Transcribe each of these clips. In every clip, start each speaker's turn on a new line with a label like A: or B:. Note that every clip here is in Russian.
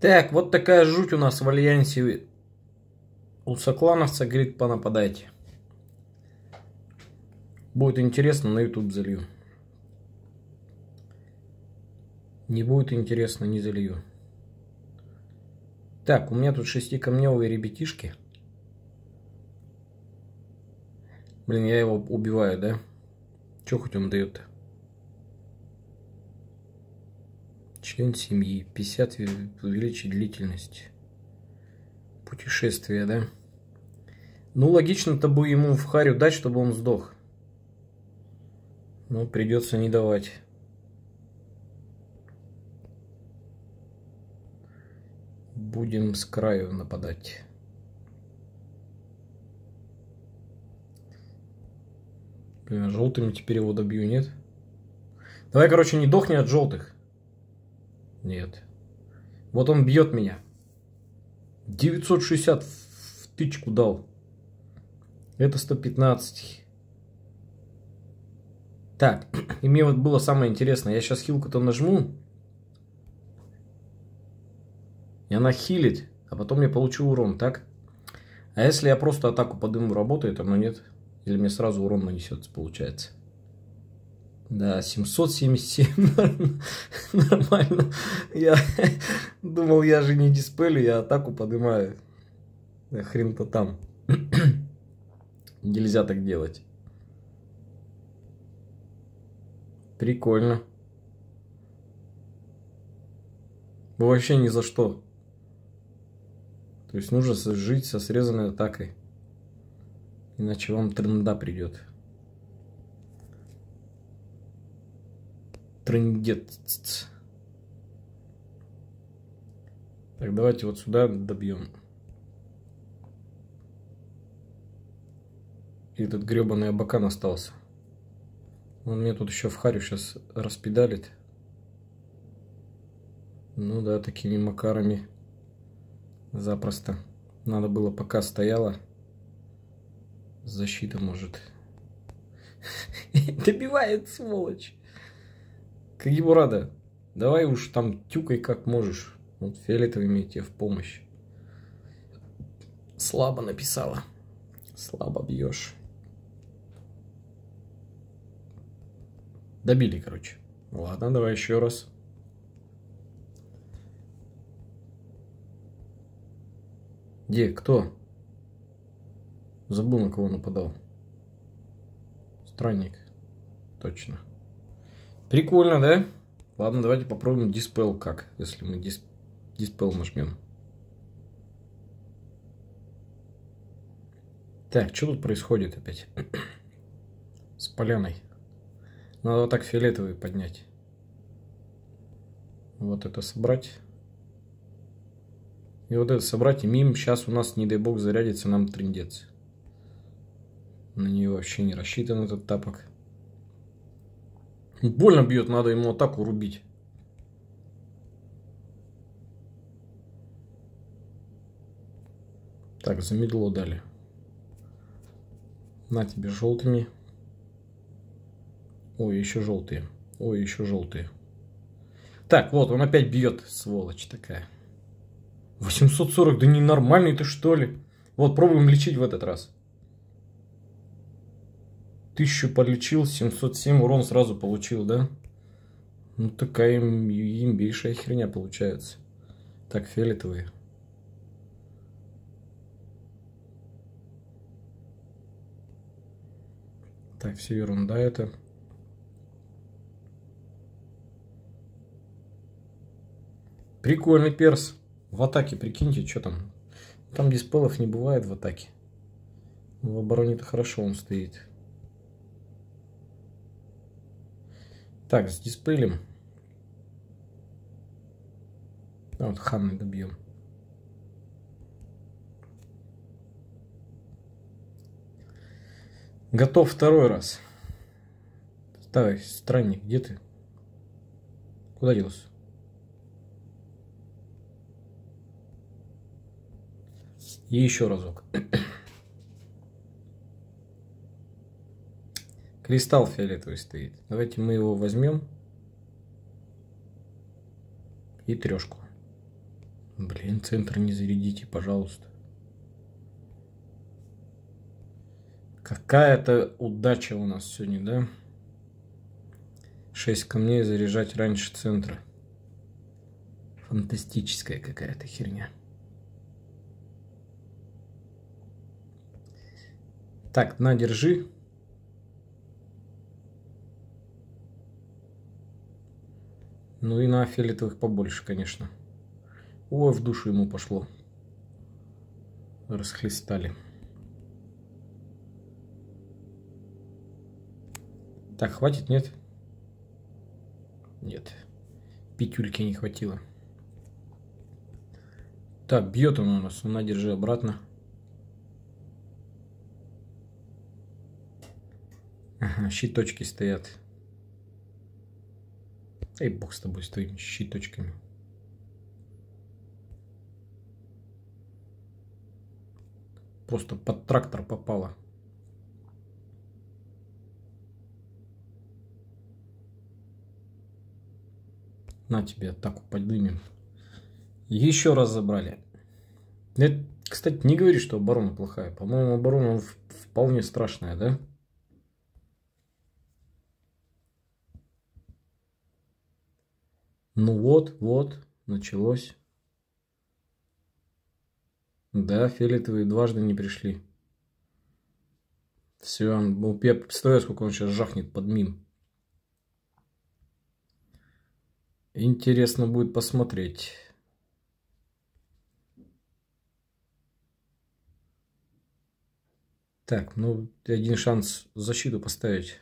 A: Так, вот такая жуть у нас в Альянсе. У Соклановца, говорит, понападайте. Будет интересно, на YouTube залью. Не будет интересно, не залью. Так, у меня тут шестикамневые ребятишки. Блин, я его убиваю, да? Че хоть он дает-то? член семьи, 50 увеличить длительность. путешествия, да? Ну, логично-то бы ему в харю дать, чтобы он сдох. Но придется не давать. Будем с краю нападать. Блин, а желтыми теперь его добью, нет? Давай, короче, не дохни от желтых. Нет. Вот он бьет меня. 960 в тычку дал. Это 115. Так, и мне вот было самое интересное. Я сейчас хилку-то нажму. И она хилит, а потом я получу урон, так? А если я просто атаку подыму, работает оно, нет? Или мне сразу урон нанесется, получается? Да, 777 нормально. Я думал, я же не диспелю, я атаку поднимаю. Хрен-то там. Нельзя так делать. Прикольно. Вообще ни за что. То есть нужно жить со срезанной атакой. Иначе вам тренда придет. Трындец. Так, давайте вот сюда добьем. И этот гребаный абакан остался. Он мне тут еще в харю сейчас распедалит. Ну да, такими макарами запросто. Надо было, пока стояла. Защита может. Добивает, сволочь. Кагибурада, давай уж там тюкай как можешь. Вот мне тебе в помощь. Слабо написала. Слабо бьешь. Добили, короче. Ладно, давай еще раз. Где? Кто? Забыл, на кого нападал. Странник. Точно. Прикольно, да? Ладно, давайте попробуем диспел как, если мы дис... диспел нажмем. Так, что тут происходит опять? С поляной. Надо вот так фиолетовый поднять. Вот это собрать. И вот это собрать, и мим сейчас у нас, не дай бог, зарядится нам трендец. На нее вообще не рассчитан этот тапок. Больно бьет, надо ему атаку рубить. Так, замедло дали. На тебе желтыми. Ой, еще желтые. Ой, еще желтые. Так, вот, он опять бьет, сволочь такая. 840, да не ненормальный ты что ли? Вот, пробуем лечить в этот раз. Тысячу полечил, 707 урон сразу получил, да? Ну такая им, имбейшая херня получается. Так, фиолетовые. Так, все ерунда это. Прикольный перс. В атаке, прикиньте, что там. Там дисплеев не бывает в атаке. В обороне-то хорошо он стоит. Так, с дисплеем. А вот Ханны добьем. Готов второй раз. Давай, странник, где ты? Куда делся? И еще разок. Кристалл фиолетовый стоит. Давайте мы его возьмем. И трешку. Блин, центр не зарядите, пожалуйста. Какая-то удача у нас сегодня, да? 6 камней заряжать раньше центра. Фантастическая какая-то херня. Так, на, держи. Ну и на фиолетовых побольше, конечно. Ой, в душу ему пошло. Расхлестали. Так, хватит, нет? Нет. Петюльки не хватило. Так, бьет он у нас. Ну, держи обратно. Ага, щиточки стоят. Да и бог с тобой, с твоими щиточками. Просто под трактор попала. На тебе атаку поднимем. Еще раз забрали. Это, кстати, не говори, что оборона плохая. По-моему, оборона вполне страшная, да? Ну вот, вот, началось. Да, фиолетовые дважды не пришли. Все, он был ну, Представляю, сколько он сейчас жахнет под мим. Интересно будет посмотреть. Так, ну, один шанс защиту поставить.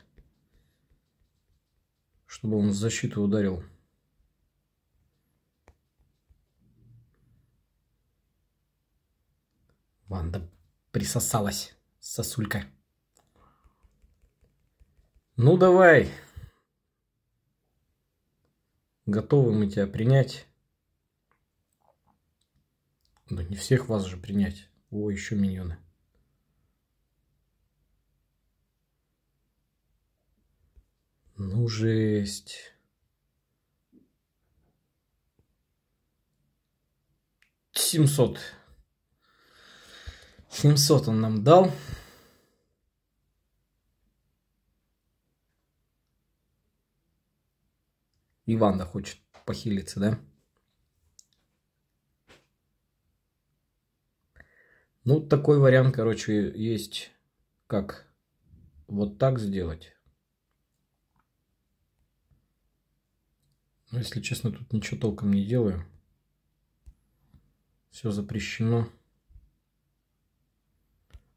A: Чтобы он в защиту ударил. Ванда присосалась, сосулька. Ну давай. Готовы мы тебя принять. Да не всех вас же принять. О, еще миньоны. Ну, жесть. Семьсот. 700 он нам дал. Иванда хочет похилиться, да? Ну, такой вариант, короче, есть, как вот так сделать. Но, если честно, тут ничего толком не делаю. Все запрещено.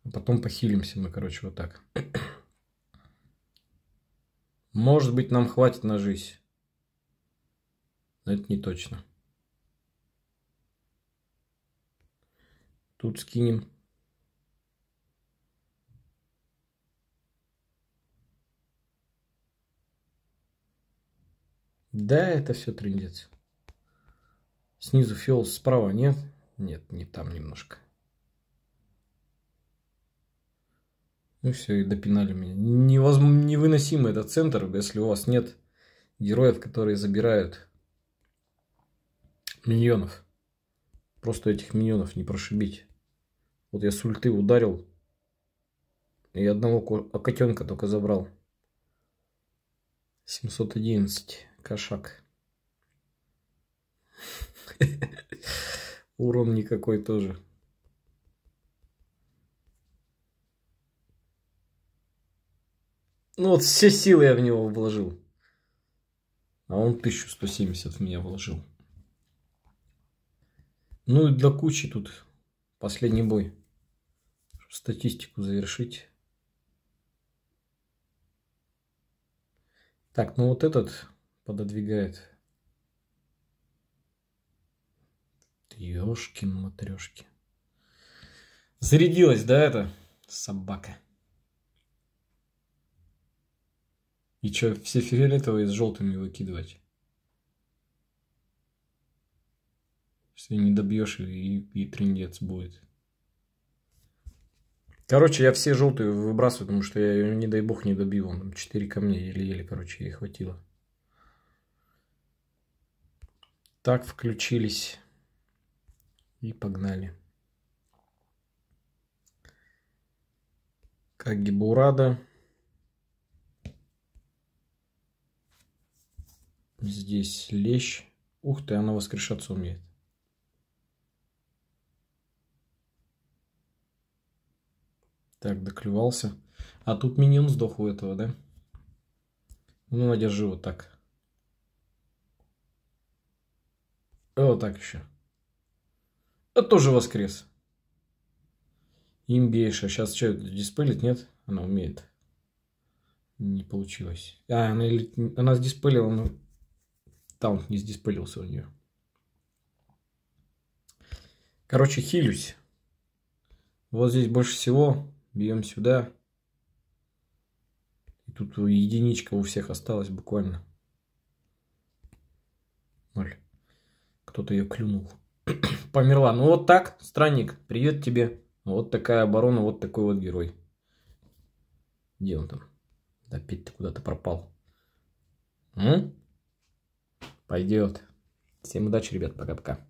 A: А потом похилимся мы, короче, вот так. Может быть, нам хватит на жизнь. Но это не точно. Тут скинем. Да, это все трындец. Снизу фиол, справа нет? Нет, не там немножко. Ну все, и допинали меня. Невозм... Невыносимый этот центр, если у вас нет героев, которые забирают миньонов. Просто этих миньонов не прошибить. Вот я с ульты ударил. И одного а котенка только забрал. 711. Кошак. Урон никакой тоже. Ну вот все силы я в него вложил. А он 1170 в меня вложил. Ну и для кучи тут последний бой. чтобы Статистику завершить. Так, ну вот этот пододвигает. Ёшкин матрешки. Зарядилась, да, это собака? И что, все фиолетовые с желтыми выкидывать? Если не добьешь, и, и трендец будет. Короче, я все желтые выбрасываю, потому что я ее, не дай бог, не добил. Он там 4 камня еле-еле, короче, ей хватило. Так, включились. И погнали. Кагибурада. Бурада. Здесь лещ. Ух ты, она воскрешаться умеет. Так, доклевался. А тут миньон сдох у этого, да? Ну, надержи вот так. А вот так еще. А тоже воскрес. Имбейша. Сейчас что, диспелит, нет? Она умеет. Не получилось. А, она, она сдиспелила, но Таунт не сдиспылился у нее. Короче, хилюсь. Вот здесь больше всего. Бьем сюда. И тут единичка у всех осталась буквально. Ноль. Кто-то ее клюнул. Померла. Ну вот так, странник, привет тебе. Вот такая оборона, вот такой вот герой. Где он там? Да Опять ты куда-то пропал. М? Пойдет. Всем удачи, ребят. Пока-пока.